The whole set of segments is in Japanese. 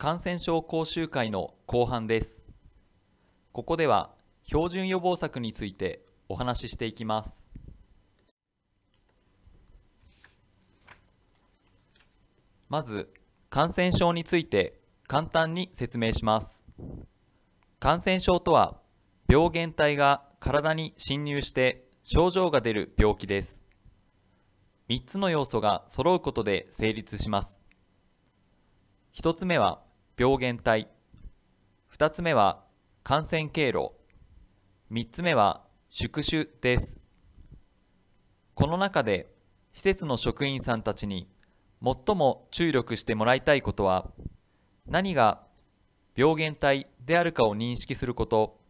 感染症講習会の後半ですここでは標準予防策についてお話ししていきますまず感染症について簡単に説明します感染症とは病原体が体に侵入して症状が出る病気です3つの要素が揃うことで成立します1つ目は病原体2つ目は感染経路3つ目は宿主ですこの中で施設の職員さんたちに最も注力してもらいたいことは何が病原体であるかを認識すること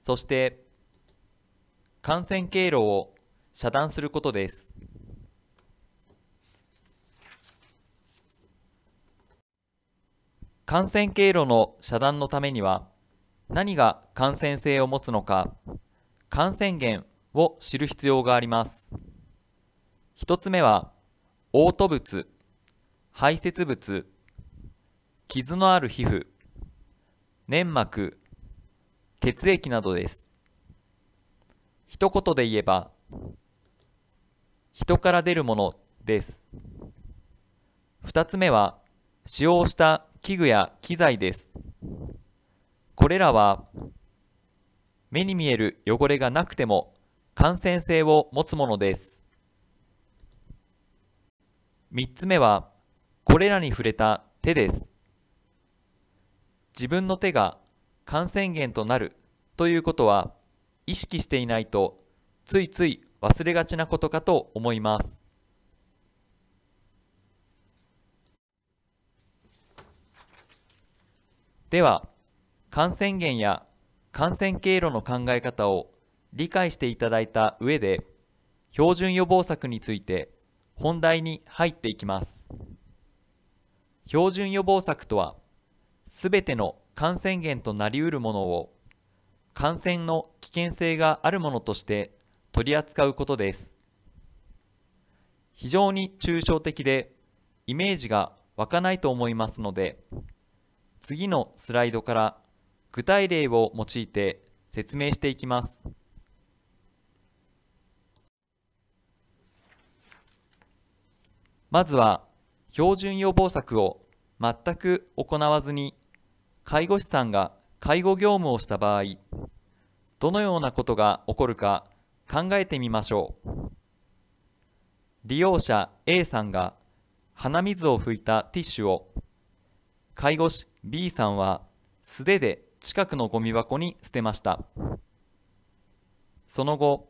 そして感染経路を遮断することです感染経路の遮断のためには、何が感染性を持つのか、感染源を知る必要があります。一つ目は、嘔吐物、排泄物、傷のある皮膚、粘膜、血液などです。一言で言えば、人から出るものです。二つ目は、使用した器具や機材です。これらは目に見える汚れがなくても感染性を持つものです。3つ目はこれらに触れた手です。自分の手が感染源となるということは意識していないとついつい忘れがちなことかと思います。では、感染源や感染経路の考え方を理解していただいた上で、標準予防策について本題に入っていきます。標準予防策とは、すべての感染源となりうるものを、感染の危険性があるものとして取り扱うことです。非常に抽象的で、イメージが湧かないと思いますので、次のスライドから具体例を用いて説明していきます。まずは標準予防策を全く行わずに介護士さんが介護業務をした場合どのようなことが起こるか考えてみましょう利用者 A さんが鼻水を拭いたティッシュを介護士 B さんは素手で近くのゴミ箱に捨てました。その後、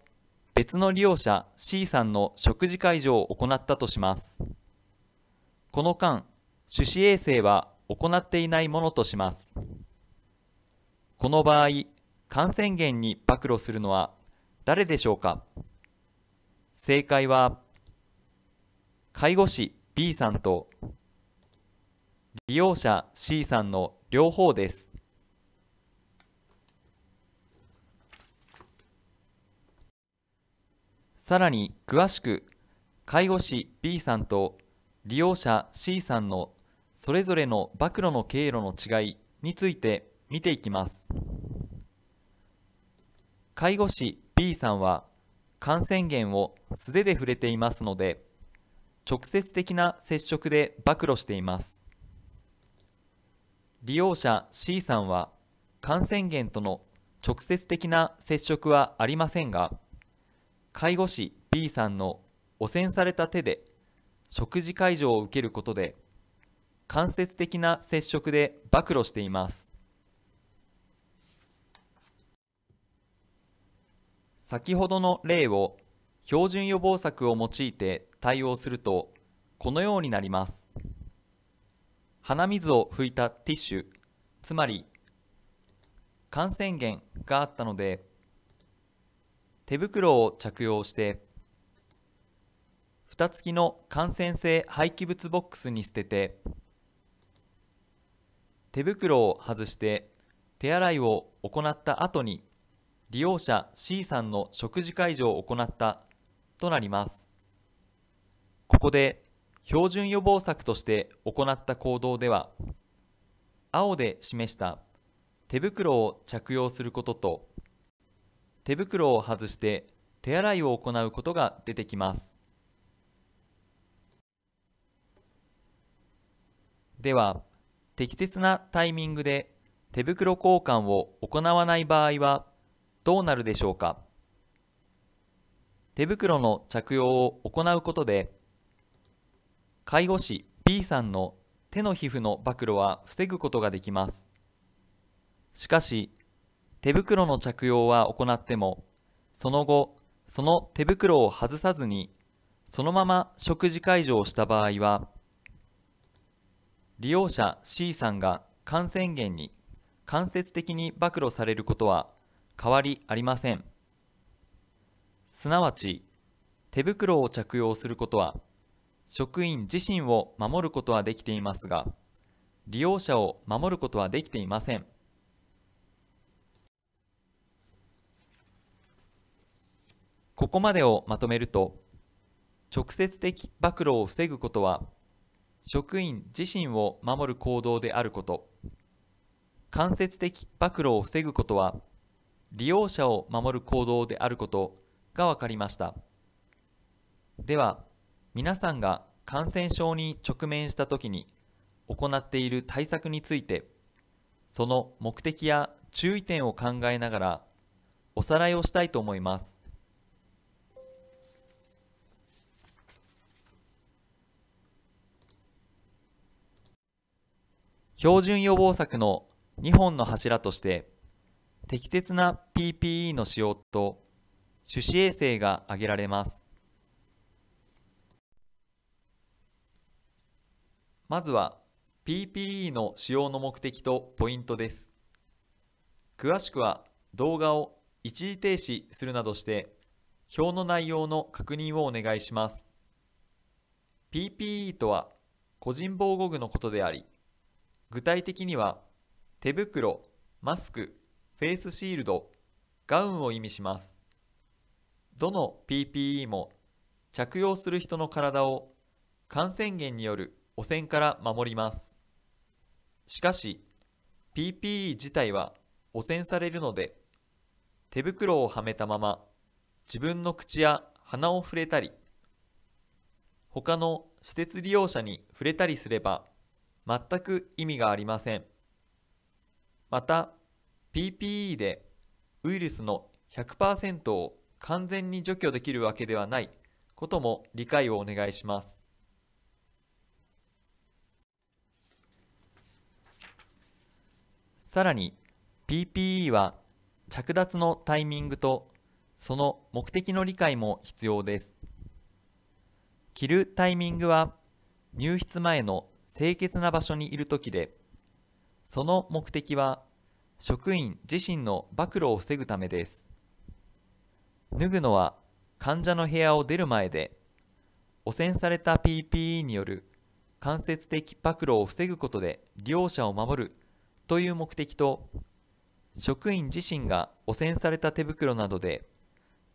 別の利用者 C さんの食事介助を行ったとします。この間、手指衛生は行っていないものとします。この場合、感染源に暴露するのは誰でしょうか正解は、介護士 B さんと利用者 C さんの両方です。さらに詳しく、介護士 B さんと利用者 C さんのそれぞれの暴露の経路の違いについて見ていきます。介護士 B さんは感染源を素手で触れていますので、直接的な接触で暴露しています。利用者 C さんは感染源との直接的な接触はありませんが、介護士 B さんの汚染された手で食事介助を受けることで、間接的な接触で暴露しています。先ほどの例を標準予防策を用いて対応すると、このようになります。鼻水を拭いたティッシュつまり感染源があったので手袋を着用して蓋付きの感染性廃棄物ボックスに捨てて手袋を外して手洗いを行った後に利用者 C さんの食事会場を行ったとなりますここで標準予防策として行った行動では、青で示した手袋を着用することと、手袋を外して手洗いを行うことが出てきます。では、適切なタイミングで手袋交換を行わない場合はどうなるでしょうか手袋の着用を行うことで介護士 B さんの手の皮膚の暴露は防ぐことができます。しかし、手袋の着用は行っても、その後、その手袋を外さずに、そのまま食事介助をした場合は、利用者 C さんが感染源に間接的に暴露されることは変わりありません。すなわち、手袋を着用することは職員自身を守ることはできていますが、利用者を守ることはできていません。ここまでをまとめると、直接的暴露を防ぐことは、職員自身を守る行動であること、間接的暴露を防ぐことは、利用者を守る行動であることが分かりました。では、皆さんが感染症に直面したときに行っている対策について、その目的や注意点を考えながらおさらいをしたいと思います。標準予防策の2本の柱として、適切な PPE の使用と手指衛生が挙げられます。まずは PPE の使用の目的とポイントです。詳しくは動画を一時停止するなどして表の内容の確認をお願いします。PPE とは個人防護具のことであり、具体的には手袋、マスク、フェイスシールド、ガウンを意味します。どの PPE も着用する人の体を感染源による汚染から守ります。しかし、PPE 自体は汚染されるので、手袋をはめたまま自分の口や鼻を触れたり、他の施設利用者に触れたりすれば全く意味がありません。また、PPE でウイルスの100%を完全に除去できるわけではないことも理解をお願いします。さらに PPE は着脱のタイミングとその目的の理解も必要です。着るタイミングは入室前の清潔な場所にいるときで、その目的は職員自身の暴露を防ぐためです。脱ぐのは患者の部屋を出る前で、汚染された PPE による間接的暴露を防ぐことで利用者を守るという目的と職員自身が汚染された手袋などで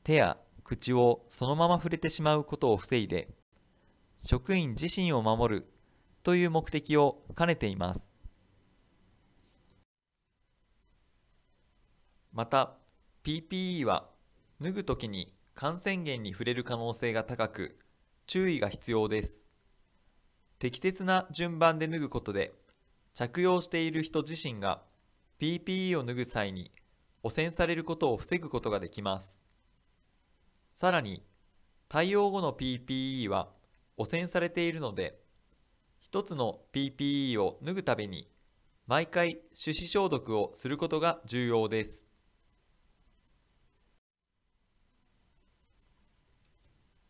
手や口をそのまま触れてしまうことを防いで職員自身を守るという目的を兼ねていますまた PPE は脱ぐ時に感染源に触れる可能性が高く注意が必要です適切な順番で脱ぐことで着用している人自身が PPE を脱ぐ際に汚染されることを防ぐことができます。さらに、対応後の PPE は汚染されているので、一つの PPE を脱ぐたびに毎回手指消毒をすることが重要です。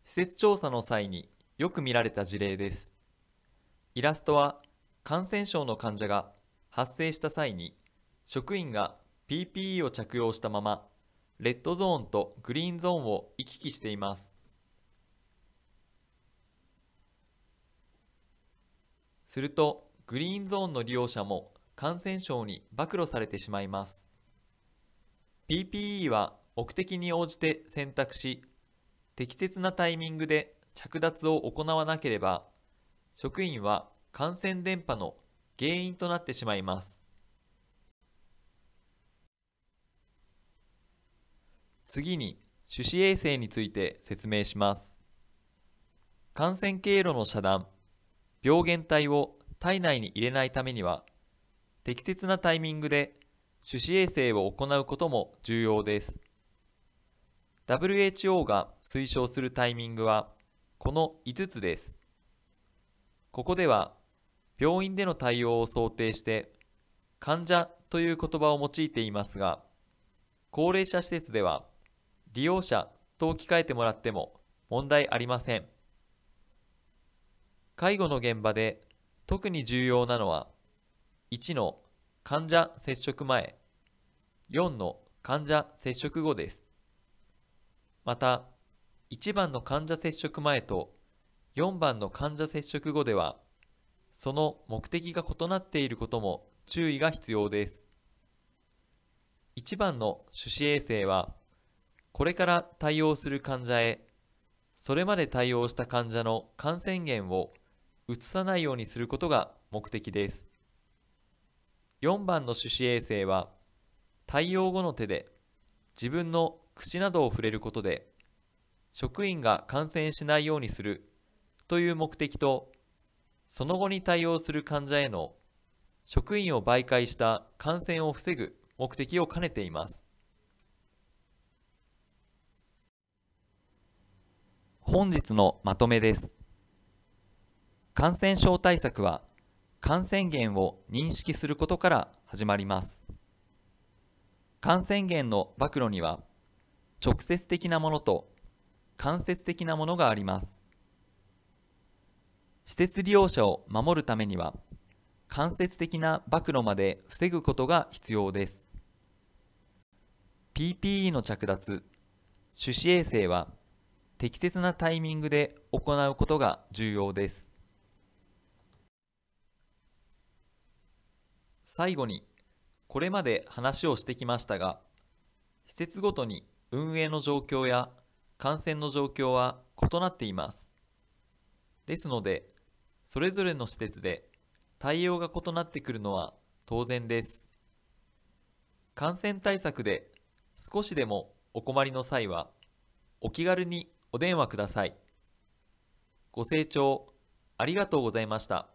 施設調査の際によく見られた事例です。イラストは感染症の患者が発生した際に職員が PPE を着用したままレッドゾーンとグリーンゾーンを行き来していますするとグリーンゾーンの利用者も感染症に暴露されてしまいます PPE は目的に応じて選択し適切なタイミングで着脱を行わなければ職員は感染伝播の原因となってしまいます。次に、手指衛生について説明します。感染経路の遮断、病原体を体内に入れないためには、適切なタイミングで手指衛生を行うことも重要です。WHO が推奨するタイミングは、この5つです。ここでは病院での対応を想定して患者という言葉を用いていますが高齢者施設では利用者と置き換えてもらっても問題ありません介護の現場で特に重要なのは1の患者接触前4の患者接触後ですまた1番の患者接触前と4番の患者接触後ではその目的が異なっていることも注意が必要です。1番の手指衛生は、これから対応する患者へ、それまで対応した患者の感染源を移さないようにすることが目的です。4番の手指衛生は、対応後の手で自分の口などを触れることで、職員が感染しないようにするという目的とその後に対応する患者への職員を媒介した感染を防ぐ目的を兼ねています。本日のまとめです。感染症対策は感染源を認識することから始まります。感染源の暴露には直接的なものと間接的なものがあります。施設利用者を守るためには間接的な暴露まで防ぐことが必要です PPE の着脱手指衛生は適切なタイミングで行うことが重要です最後にこれまで話をしてきましたが施設ごとに運営の状況や感染の状況は異なっていますですのでそれぞれの施設で対応が異なってくるのは当然です。感染対策で少しでもお困りの際は、お気軽にお電話ください。ご清聴ありがとうございました。